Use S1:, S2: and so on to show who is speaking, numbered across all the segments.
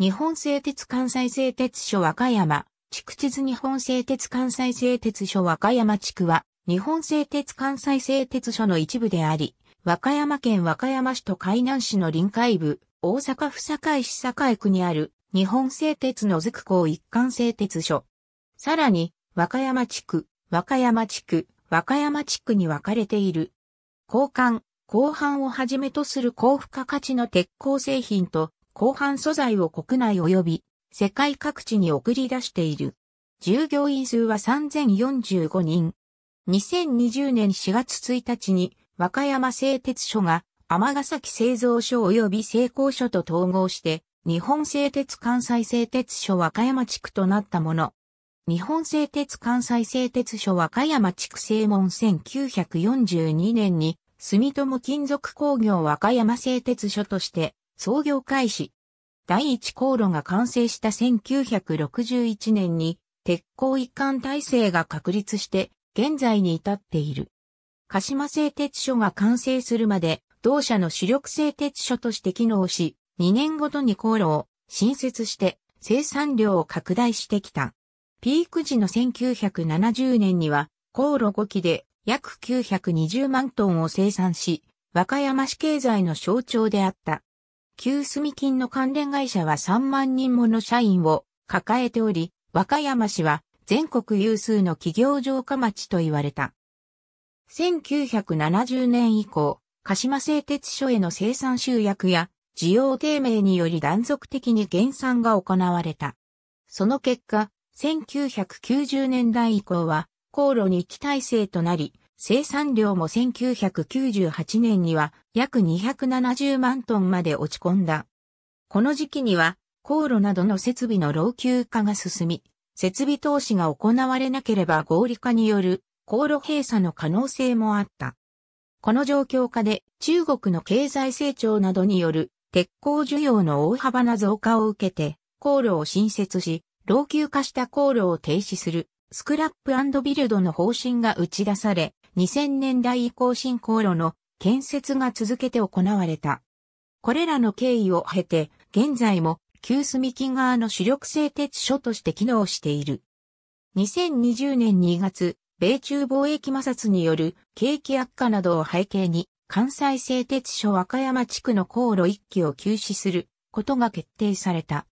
S1: 日本製鉄関西製鉄所和歌山、地区地図日本製鉄関西製鉄所和歌山地区は、日本製鉄関西製鉄所の一部であり、和歌山県和歌山市と海南市の臨海部、大阪府堺市堺区にある、日本製鉄のづく港一貫製鉄所。さらに、和歌山地区、和歌山地区、和歌山地区に分かれている。交換、交換をはじめとする高付加価値の鉄鋼製品と後半素材を国内及び世界各地に送り出している。従業員数は3045人。2020年4月1日に和歌山製鉄所が尼崎製造所及び製鋼所と統合して日本製鉄関西製鉄所和歌山地区となったもの。日本製鉄関西製鉄所和歌山地区正門1942年に住友金属工業和歌山製鉄所として創業開始。第一航路が完成した1961年に鉄鋼一貫体制が確立して現在に至っている。鹿島製鉄所が完成するまで同社の主力製鉄所として機能し、2年ごとに航路を新設して生産量を拡大してきた。ピーク時の1970年には航路5機で約920万トンを生産し、和歌山市経済の象徴であった。旧住金の関連会社は3万人もの社員を抱えており、和歌山市は全国有数の企業城下町と言われた。1970年以降、鹿島製鉄所への生産集約や需要低迷により断続的に減産が行われた。その結果、1990年代以降は、航路に期待制となり、生産量も1998年には約270万トンまで落ち込んだ。この時期には、航路などの設備の老朽化が進み、設備投資が行われなければ合理化による航路閉鎖の可能性もあった。この状況下で中国の経済成長などによる鉄鋼需要の大幅な増加を受けて、航路を新設し、老朽化した航路を停止するスクラップビルドの方針が打ち出され、2000年代以降新航路の建設が続けて行われた。これらの経緯を経て、現在も旧住木川の主力製鉄所として機能している。2020年2月、米中貿易摩擦による景気悪化などを背景に、関西製鉄所和歌山地区の航路1機を休止することが決定された。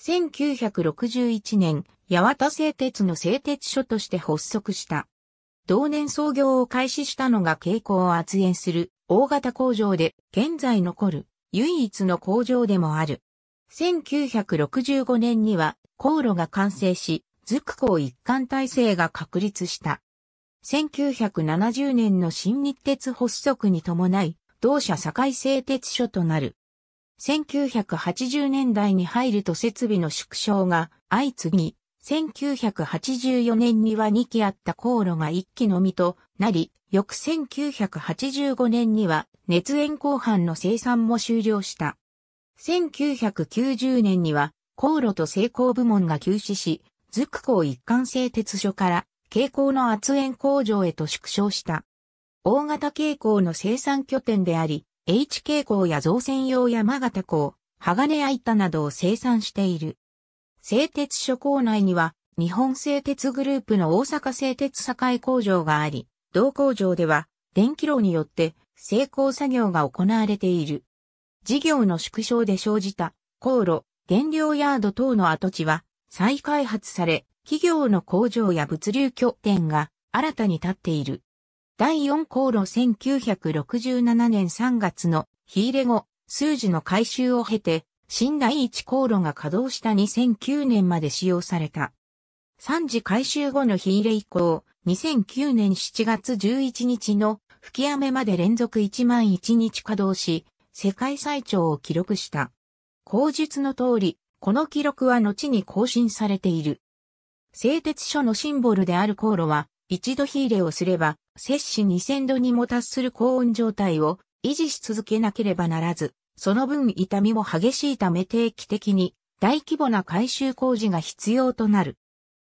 S1: 1961年、八幡製鉄の製鉄所として発足した。同年創業を開始したのが蛍光を圧延する大型工場で、現在残る唯一の工場でもある。1965年には、航路が完成し、ズク港一貫体制が確立した。1970年の新日鉄発足に伴い、同社堺製鉄所となる。1980年代に入ると設備の縮小が相次ぎ、1984年には2機あった航路が1機のみとなり、翌1985年には熱炎鋼板の生産も終了した。1990年には航路と成功部門が休止し、ズク港一貫製鉄所から蛍光の圧炎工場へと縮小した。大型蛍光の生産拠点であり、H 蛍光や造船用山形港、鋼やいたなどを生産している。製鉄所構内には、日本製鉄グループの大阪製鉄堺工場があり、同工場では、電気炉によって、成功作業が行われている。事業の縮小で生じた、航路、原料ヤード等の跡地は、再開発され、企業の工場や物流拠点が新たに建っている。第4航路1967年3月の火入れ後、数字の改修を経て、新第一航路が稼働した2009年まで使用された。3次改修後の日入れ以降、2009年7月11日の吹き雨まで連続1万1日稼働し、世界最長を記録した。口述の通り、この記録は後に更新されている。製鉄所のシンボルである航路は、一度火入れをすれば、摂氏2000度にも達する高温状態を維持し続けなければならず、その分痛みも激しいため定期的に大規模な改修工事が必要となる。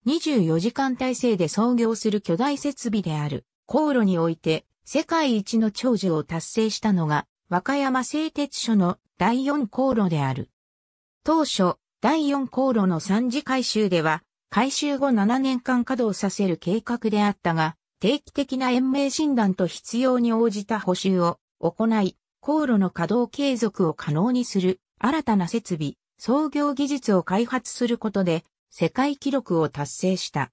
S1: 24時間体制で創業する巨大設備である航路において世界一の長寿を達成したのが和歌山製鉄所の第4航路である。当初、第4航路の3次改修では、改修後7年間稼働させる計画であったが、定期的な延命診断と必要に応じた補修を行い、航路の稼働継続を可能にする新たな設備、創業技術を開発することで世界記録を達成した。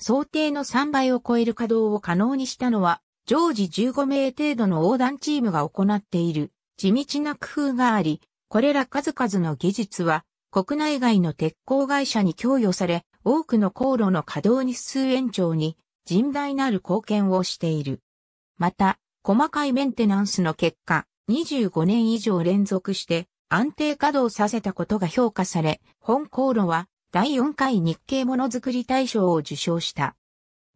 S1: 想定の3倍を超える稼働を可能にしたのは、常時15名程度の横断チームが行っている地道な工夫があり、これら数々の技術は国内外の鉄鋼会社に供与され、多くの航路の稼働日数延長に甚大なる貢献をしている。また、細かいメンテナンスの結果、25年以上連続して安定稼働させたことが評価され、本航路は第4回日経ものづくり大賞を受賞した。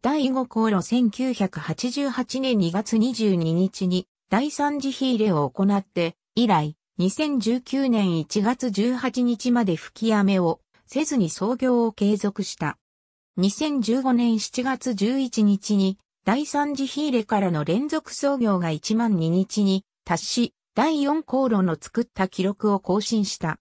S1: 第5航路1988年2月22日に第3次火入れを行って、以来、2019年1月18日まで吹き雨をせずに操業を継続した。2015年7月11日に第3次火入れからの連続操業が1万2日に達し、第4航路の作った記録を更新した。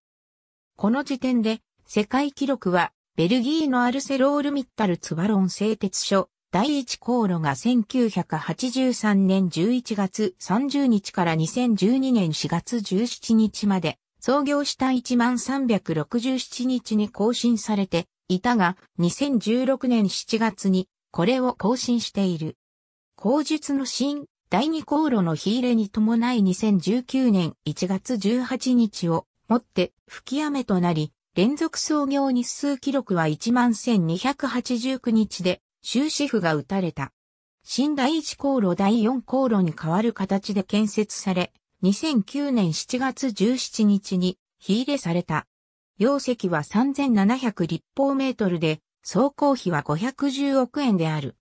S1: この時点で、世界記録は、ベルギーのアルセロール・ミッタル・ツバロン製鉄所、第1航路が1983年11月30日から2012年4月17日まで、創業した1367日に更新されていたが、2016年7月にこれを更新している。口述の新第2航路の火入れに伴い2019年1月18日をもって吹き雨となり、連続操業日数記録は11,289日で終止符が打たれた。新第1航路第4航路に変わる形で建設され、2009年7月17日に火入れされた。容積は3700立方メートルで、総工費は510億円である。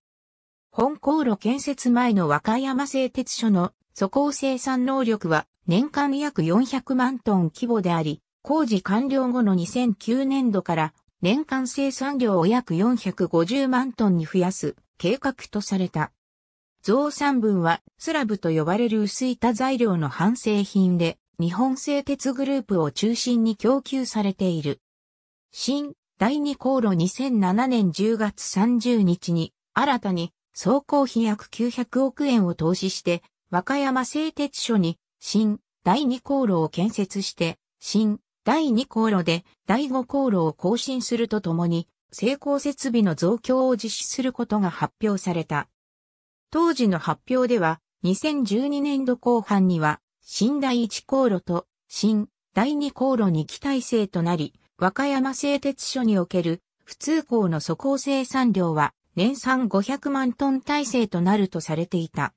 S1: 本航路建設前の和歌山製鉄所の素行生産能力は年間約400万トン規模であり、工事完了後の2009年度から年間生産量を約450万トンに増やす計画とされた。増産分はスラブと呼ばれる薄板材料の半製品で日本製鉄グループを中心に供給されている。新第二航路2007年10月30日に新たに総工費約900億円を投資して、和歌山製鉄所に、新、第二航路を建設して、新、第二航路で、第五航路を更新するとともに、成功設備の増強を実施することが発表された。当時の発表では、2012年度後半には、新第一航路と新第二航路に期待制となり、和歌山製鉄所における普通港の素行生産量は年産500万トン体制となるとされていた。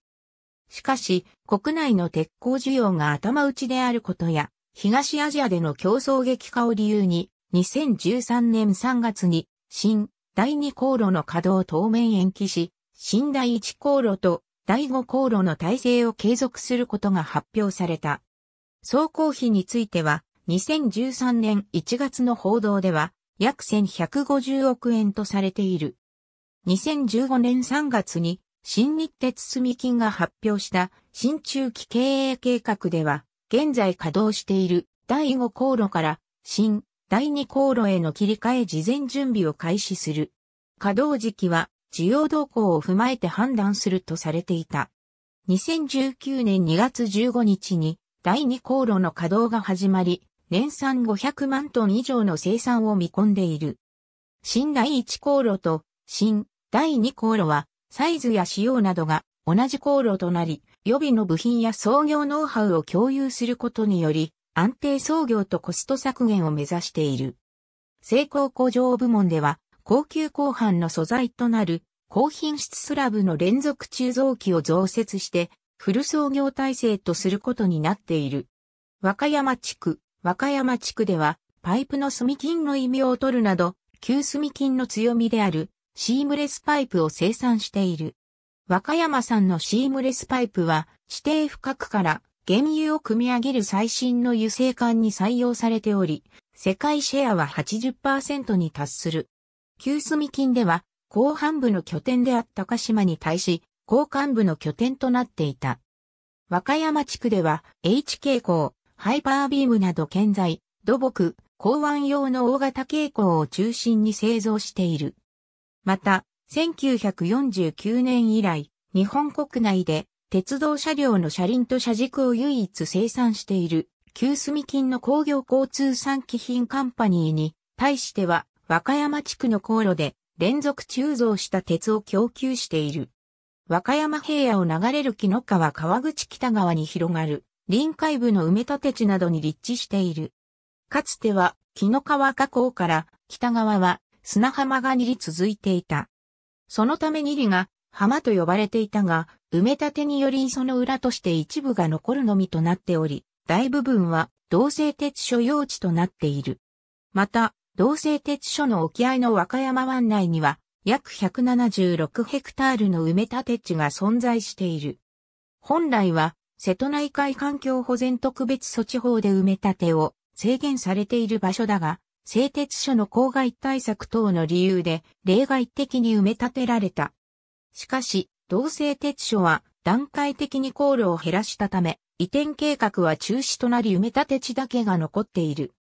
S1: しかし、国内の鉄鋼需要が頭打ちであることや、東アジアでの競争激化を理由に、2013年3月に、新、第2航路の稼働を当面延期し、新第1航路と第5航路の体制を継続することが発表された。総工費については、2013年1月の報道では、約1150億円とされている。2015年3月に新日鉄住金が発表した新中期経営計画では、現在稼働している第5航路から新第2航路への切り替え事前準備を開始する。稼働時期は需要動向を踏まえて判断するとされていた。2019年2月15日に第2航路の稼働が始まり、年産500万トン以上の生産を見込んでいる。新第1航路と新第2航路は、サイズや仕様などが同じ航路となり、予備の部品や操業ノウハウを共有することにより、安定操業とコスト削減を目指している。成功工場部門では、高級鋼板の素材となる高品質スラブの連続鋳造機を増設して、フル操業体制とすることになっている。和歌山地区、和歌山地区では、パイプの炭金の異名を取るなど、旧炭金の強みである、シームレスパイプを生産している。和歌山さんのシームレスパイプは指定深くから原油を組み上げる最新の油性管に採用されており、世界シェアは80%に達する。旧住金では後半部の拠点であった鹿島に対し、後半部の拠点となっていた。和歌山地区では H 傾向、ハイパービームなど建材、土木、港湾用の大型傾向を中心に製造している。また、1949年以来、日本国内で鉄道車両の車輪と車軸を唯一生産している、旧住金の工業交通産機品カンパニーに、対しては、和歌山地区の航路で連続鋳造した鉄を供給している。和歌山平野を流れる木の川川口北側に広がる臨海部の埋め立て地などに立地している。かつては木の川河口から北側は砂浜が二里続いていた。そのため2里が浜と呼ばれていたが、埋め立てによりその裏として一部が残るのみとなっており、大部分は同性鉄所用地となっている。また、同性鉄所の沖合の和歌山湾内には、約176ヘクタールの埋め立て地が存在している。本来は、瀬戸内海環境保全特別措置法で埋め立てを制限されている場所だが、製鉄所の郊外対策等の理由で例外的に埋め立てられた。しかし、同製鉄所は段階的に航路を減らしたため、移転計画は中止となり埋め立て地だけが残っている。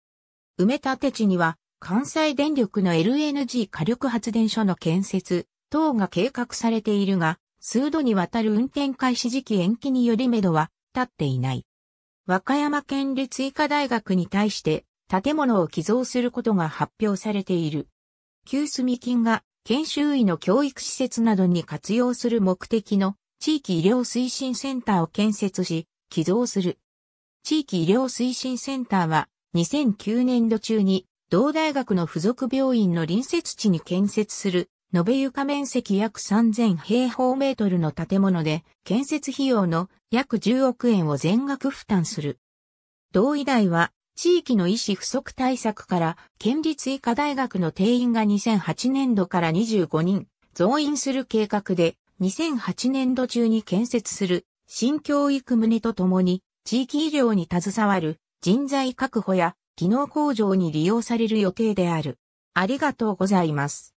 S1: 埋め立て地には関西電力の LNG 火力発電所の建設等が計画されているが、数度にわたる運転開始時期延期によりめどは立っていない。和歌山県立医科大学に対して建物を寄贈することが発表されている。旧住金が研修医の教育施設などに活用する目的の地域医療推進センターを建設し、寄贈する。地域医療推進センターは2009年度中に同大学の付属病院の隣接地に建設する延べ床面積約3000平方メートルの建物で建設費用の約10億円を全額負担する。同医大は地域の医師不足対策から、県立医科大学の定員が2008年度から25人、増員する計画で、2008年度中に建設する、新教育旨とともに、地域医療に携わる人材確保や、機能向上に利用される予定である。ありがとうございます。